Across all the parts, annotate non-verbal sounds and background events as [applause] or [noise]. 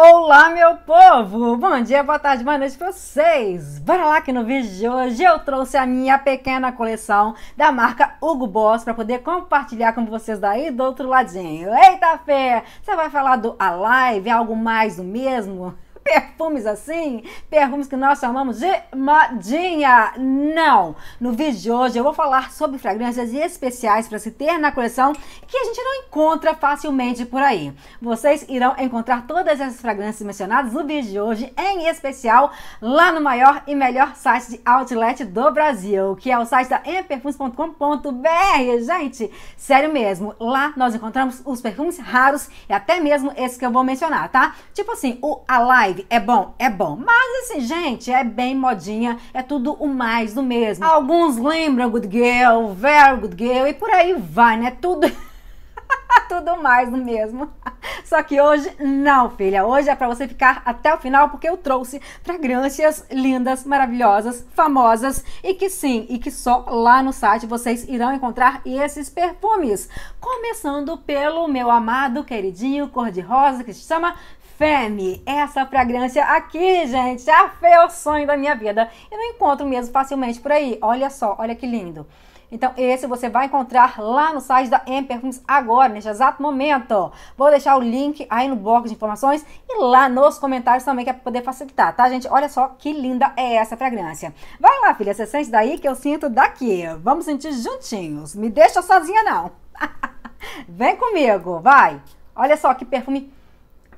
Olá, meu povo! Bom dia, boa tarde, boa noite pra vocês! Bora lá que no vídeo de hoje eu trouxe a minha pequena coleção da marca Hugo Boss para poder compartilhar com vocês daí do outro ladinho. Eita fé! Você vai falar do Alive, algo mais do mesmo? perfumes assim, perfumes que nós chamamos de modinha. Não! No vídeo de hoje eu vou falar sobre fragrâncias especiais para se ter na coleção que a gente não encontra facilmente por aí. Vocês irão encontrar todas essas fragrâncias mencionadas no vídeo de hoje, em especial lá no maior e melhor site de outlet do Brasil, que é o site da emperfumes.com.br. Gente, sério mesmo, lá nós encontramos os perfumes raros e até mesmo esses que eu vou mencionar, tá? Tipo assim, o Alive live é bom? É bom. Mas assim, gente, é bem modinha, é tudo o mais do mesmo. Alguns lembram Good Girl, Very Good Girl e por aí vai, né? Tudo [laughs] tudo mais do mesmo. Só que hoje não, filha. Hoje é para você ficar até o final porque eu trouxe fragrâncias lindas, maravilhosas, famosas e que sim, e que só lá no site vocês irão encontrar esses perfumes. Começando pelo meu amado, queridinho cor-de-rosa que se chama Femme, essa fragrância aqui, gente, já é foi é o sonho da minha vida. Eu não encontro mesmo facilmente por aí. Olha só, olha que lindo. Então, esse você vai encontrar lá no site da M Perfumes agora, neste exato momento. Vou deixar o link aí no bloco de informações e lá nos comentários também, que é pra poder facilitar, tá, gente? Olha só que linda é essa fragrância. Vai lá, filha, você sente daí que eu sinto daqui. Vamos sentir juntinhos. Me deixa sozinha, não. [laughs] Vem comigo, vai. Olha só que perfume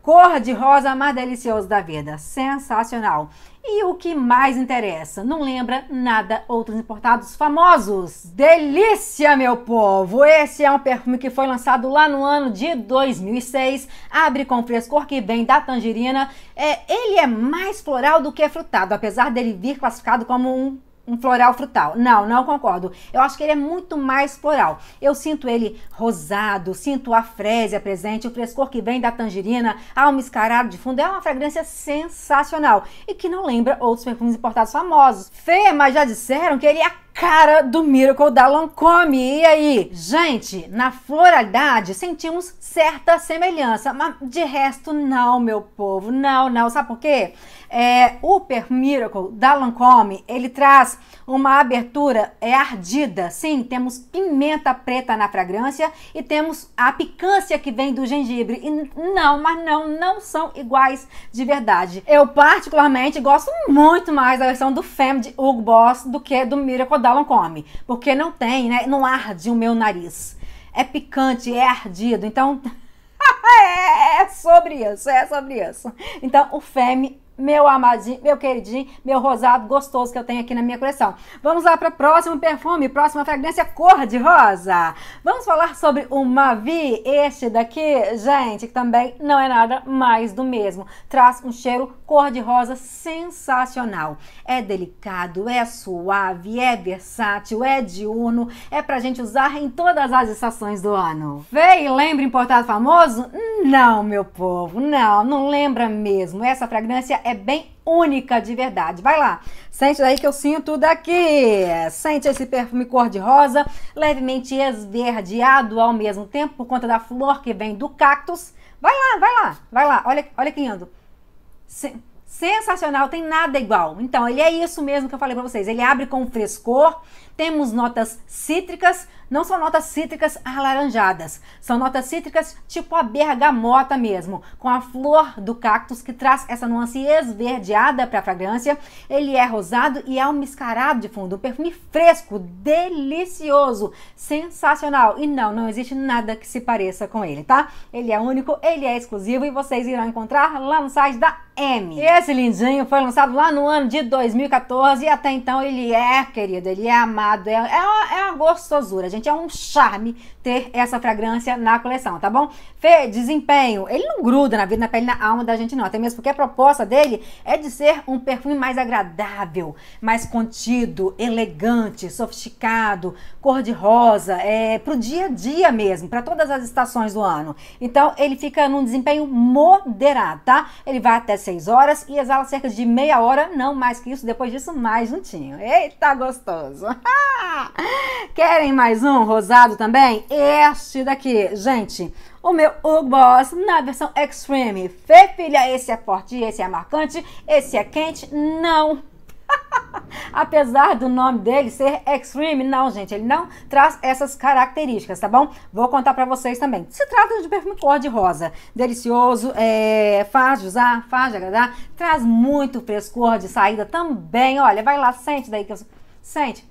Cor de rosa mais delicioso da vida. Sensacional. E o que mais interessa, não lembra nada outros importados famosos. Delícia, meu povo! Esse é um perfume que foi lançado lá no ano de 2006. Abre com frescor que vem da tangerina. É, ele é mais floral do que frutado, apesar dele vir classificado como um um floral frutal. Não, não concordo. Eu acho que ele é muito mais floral. Eu sinto ele rosado, sinto a frésia presente, o frescor que vem da tangerina, ao mascarado de fundo. É uma fragrância sensacional e que não lembra outros perfumes importados famosos. Fê, mas já disseram que ele é cara do Miracle da Lancôme. E aí? Gente, na floralidade sentimos certa semelhança, mas de resto não, meu povo, não, não. Sabe por quê? É, o Per Miracle da Lancôme, ele traz uma abertura é ardida. Sim, temos pimenta preta na fragrância e temos a picância que vem do gengibre. E não, mas não, não são iguais de verdade. Eu particularmente gosto muito mais da versão do Femme de Hugo Boss do que do Miracle Dallon come, porque não tem, né? Não arde o meu nariz. É picante, é ardido. Então, [laughs] é, é sobre isso, é sobre isso. Então, o Femi meu amadinho, meu queridinho, meu rosado gostoso que eu tenho aqui na minha coleção. Vamos lá para o próximo perfume, próxima fragrância cor de rosa. Vamos falar sobre o Mavi, este daqui, gente, que também não é nada mais do mesmo. Traz um cheiro cor de rosa sensacional. É delicado, é suave, é versátil, é diurno, é pra gente usar em todas as estações do ano. Vem, lembra importado famoso? Não, meu povo, não, não lembra mesmo. Essa fragrância é é bem única de verdade. Vai lá, sente daí que eu sinto daqui. Sente esse perfume cor-de-rosa, levemente esverdeado ao mesmo tempo por conta da flor que vem do cactus. Vai lá, vai lá, vai lá. Olha, olha quem ando. Sensacional, tem nada igual. Então, ele é isso mesmo que eu falei para vocês. Ele abre com frescor. Temos notas cítricas, não são notas cítricas alaranjadas, são notas cítricas tipo a bergamota mesmo, com a flor do cactus que traz essa nuance esverdeada para a fragrância. Ele é rosado e é almiscarado de fundo, um perfume fresco, delicioso, sensacional. E não, não existe nada que se pareça com ele, tá? Ele é único, ele é exclusivo e vocês irão encontrar lá no site da M. E esse lindinho foi lançado lá no ano de 2014 e até então ele é, querido, ele é amado, é, é, uma, é uma gostosura, gente, é um charme ter essa fragrância na coleção, tá bom? Fê, desempenho, ele não gruda na vida, na pele, na alma da gente não, até mesmo porque a proposta dele é de ser um perfume mais agradável, mais contido, elegante, sofisticado, cor de rosa, é, pro dia a dia mesmo, para todas as estações do ano. Então ele fica num desempenho moderado, tá? Ele vai até 6 horas e exala cerca de meia hora, não mais que isso. Depois disso, mais juntinho. Eita, gostoso! [laughs] Querem mais um rosado também? Este daqui, gente. O meu Hugo Boss na versão Extreme. Fê, filha, esse é forte, esse é marcante, esse é quente. Não Apesar do nome dele ser Extreme, não, gente, ele não traz essas características, tá bom? Vou contar pra vocês também. Se trata de perfume cor-de-rosa, delicioso, é, faz de usar, faz de agradar, traz muito frescor de saída também. Olha, vai lá, sente daí que eu... Sente.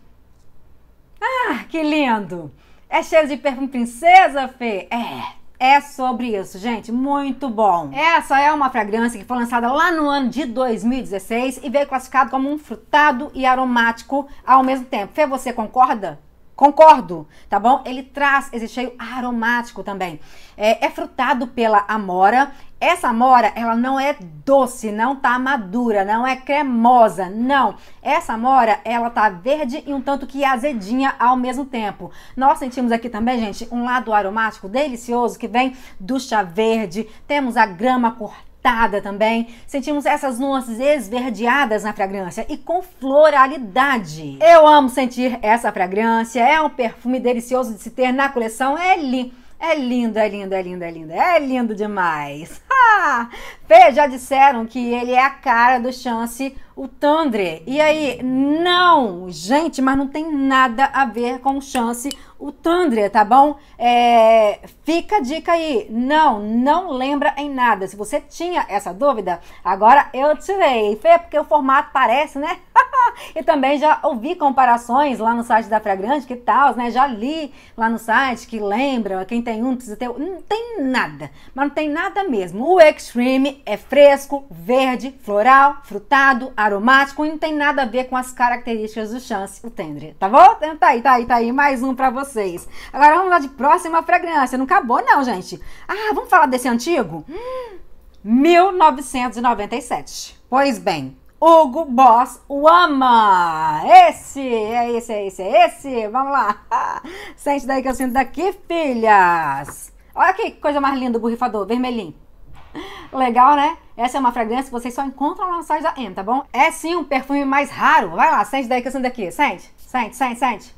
Ah, que lindo! É cheiro de perfume princesa, Fê? É, é sobre isso, gente. Muito bom. Essa é uma fragrância que foi lançada lá no ano de 2016 e veio classificado como um frutado e aromático ao mesmo tempo. Fê, você concorda? Concordo, tá bom? Ele traz esse cheiro aromático também. É, é frutado pela amora essa amora, ela não é doce, não tá madura, não é cremosa, não. Essa amora, ela tá verde e um tanto que azedinha ao mesmo tempo. Nós sentimos aqui também, gente, um lado aromático delicioso que vem do chá verde. Temos a grama cortada também. Sentimos essas nuances esverdeadas na fragrância e com floralidade. Eu amo sentir essa fragrância, é um perfume delicioso de se ter na coleção. É, li é lindo, é lindo, é lindo, é lindo, é lindo demais. Fê, já disseram que ele é a cara do Chance, o Tandre. E aí, não, gente, mas não tem nada a ver com Chance, o Tandre, tá bom? É, fica a dica aí. Não, não lembra em nada. Se você tinha essa dúvida, agora eu tirei. Fê, porque o formato parece, né? [laughs] e também já ouvi comparações lá no site da Grande que tal, né? Já li lá no site que lembra, quem tem um precisa ter. Não tem nada, mas não tem nada mesmo mesmo. O Extreme é fresco, verde, floral, frutado, aromático e não tem nada a ver com as características do Chance, o Tendre. Tá bom? Então, tá aí, tá aí, tá aí. Mais um pra vocês. Agora vamos lá de próxima fragrância. Não acabou não, gente. Ah, vamos falar desse antigo? Hum, 1997. Pois bem, Hugo Boss Wama. Esse, é esse, é esse, é esse. Vamos lá. [laughs] Sente daí que eu sinto daqui, filhas. Olha que coisa mais linda o borrifador, vermelhinho. Legal, né? Essa é uma fragrância que vocês só encontram no site da M, tá bom? É sim um perfume mais raro. Vai lá, sente daí que eu sinto aqui. Sente, sente, sente, sente.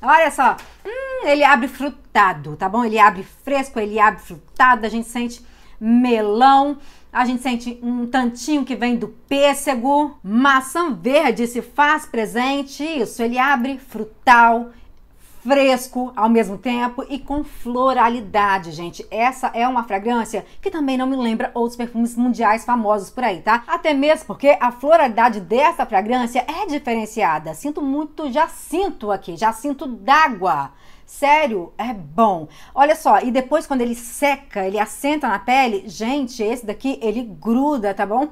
Olha só. Hum, ele abre frutado, tá bom? Ele abre fresco, ele abre frutado. A gente sente melão. A gente sente um tantinho que vem do pêssego. Maçã verde se faz presente. Isso, ele abre frutal fresco ao mesmo tempo e com floralidade, gente. Essa é uma fragrância que também não me lembra outros perfumes mundiais famosos por aí, tá? Até mesmo porque a floralidade dessa fragrância é diferenciada. Sinto muito jacinto aqui, jacinto d'água. Sério, é bom. Olha só, e depois quando ele seca, ele assenta na pele, gente, esse daqui ele gruda, tá bom?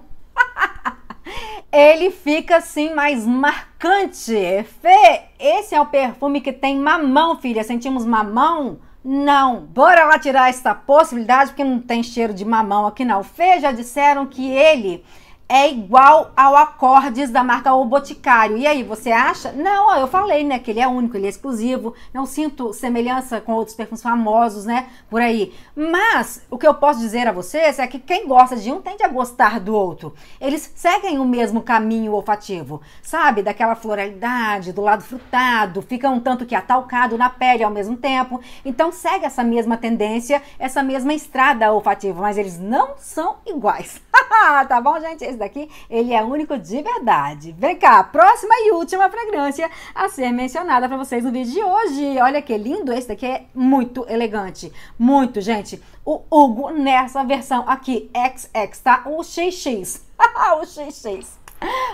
ele fica assim mais marcante. Fê, esse é o perfume que tem mamão, filha. Sentimos mamão? Não. Bora lá tirar essa possibilidade, porque não tem cheiro de mamão aqui não. Fê, já disseram que ele é igual ao acordes da marca O Boticário. E aí, você acha? Não, eu falei, né, que ele é único, ele é exclusivo, não sinto semelhança com outros perfumes famosos, né, por aí. Mas, o que eu posso dizer a vocês é que quem gosta de um tende a gostar do outro. Eles seguem o mesmo caminho olfativo, sabe? Daquela floralidade, do lado frutado, fica um tanto que atalcado na pele ao mesmo tempo. Então, segue essa mesma tendência, essa mesma estrada olfativa, mas eles não são iguais. [laughs] tá bom, gente? daqui, ele é único de verdade. Vem cá, próxima e última fragrância a ser mencionada para vocês no vídeo de hoje. Olha que lindo, esse daqui é muito elegante. Muito, gente. O Hugo nessa versão aqui, XX, tá? O XX. [laughs] o XX.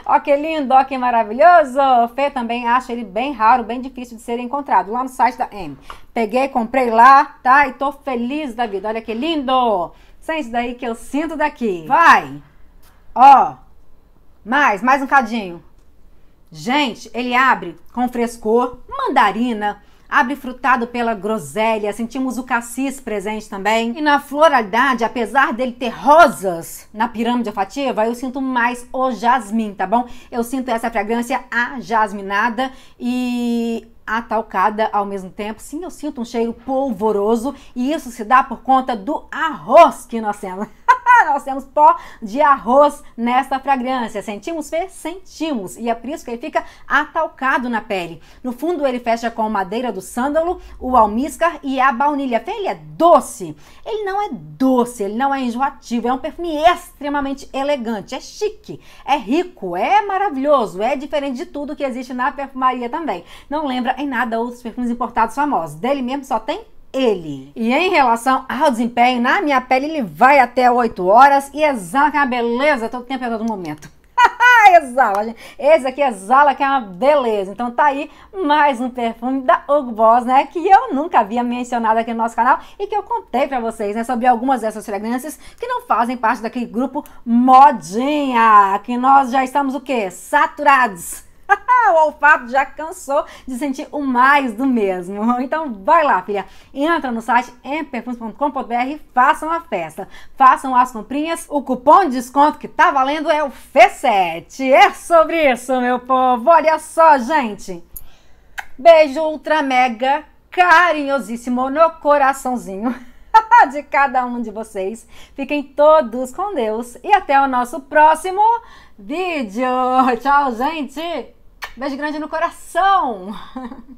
Ó que lindo, ó que maravilhoso. Fê também acha ele bem raro, bem difícil de ser encontrado lá no site da M. Peguei, comprei lá, tá? E tô feliz da vida. Olha que lindo. Sente daí que eu sinto daqui. Vai! Ó, mais, mais um cadinho. Gente, ele abre com frescor, mandarina, abre frutado pela groselha, sentimos o cassis presente também. E na floralidade, apesar dele ter rosas na pirâmide olfativa, eu sinto mais o jasmim, tá bom? Eu sinto essa fragrância ajasminada e atalcada ao mesmo tempo. Sim, eu sinto um cheiro polvoroso e isso se dá por conta do arroz que nós temos. [laughs] nós temos pó de arroz nesta fragrância. Sentimos, Fê? Sentimos. E é por isso que ele fica atalcado na pele. No fundo, ele fecha com madeira do sândalo, o almíscar e a baunilha. Fê, ele é doce. Ele não é doce, ele não é enjoativo. É um perfume extremamente elegante. É chique, é rico, é maravilhoso. É diferente de tudo que existe na perfumaria também. Não lembra em nada outros perfumes importados famosos. Dele mesmo só tem ele. E em relação ao desempenho, na minha pele ele vai até 8 horas e exala que é uma beleza todo tempo e todo momento. [laughs] exala, gente. Esse aqui exala que é uma beleza. Então tá aí mais um perfume da Hugo Boss, né? Que eu nunca havia mencionado aqui no nosso canal e que eu contei pra vocês, né? Sobre algumas dessas fragrâncias que não fazem parte daquele grupo modinha. Que nós já estamos o quê? Saturados [laughs] o olfato já cansou de sentir o mais do mesmo. Então vai lá, filha. Entra no site emperfumes.com.br, façam a festa. Façam as comprinhas. O cupom de desconto que tá valendo é o F7. É sobre isso, meu povo. Olha só, gente. Beijo ultra mega carinhosíssimo no coraçãozinho [laughs] de cada um de vocês. Fiquem todos com Deus e até o nosso próximo vídeo. Tchau, gente! Beijo grande no coração! [laughs]